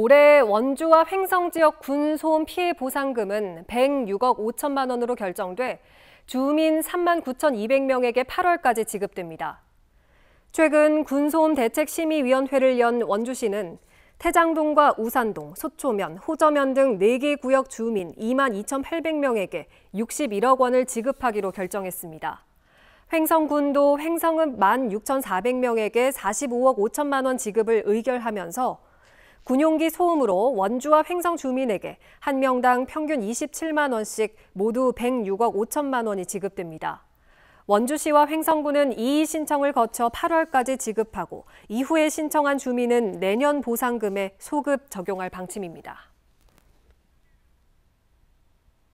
올해 원주와 횡성 지역 군소음 피해 보상금은 106억 5천만 원으로 결정돼 주민 3만 9,200명에게 8월까지 지급됩니다. 최근 군소음 대책심의위원회를 연 원주시는 태장동과 우산동, 소초면, 호저면 등 4개 구역 주민 2만 2,800명에게 61억 원을 지급하기로 결정했습니다. 횡성군도 횡성읍 1만 6,400명에게 45억 5천만 원 지급을 의결하면서 군용기 소음으로 원주와 횡성 주민에게 한 명당 평균 27만 원씩 모두 106억 5천만 원이 지급됩니다. 원주시와 횡성군은 이의 신청을 거쳐 8월까지 지급하고 이후에 신청한 주민은 내년 보상금에 소급 적용할 방침입니다.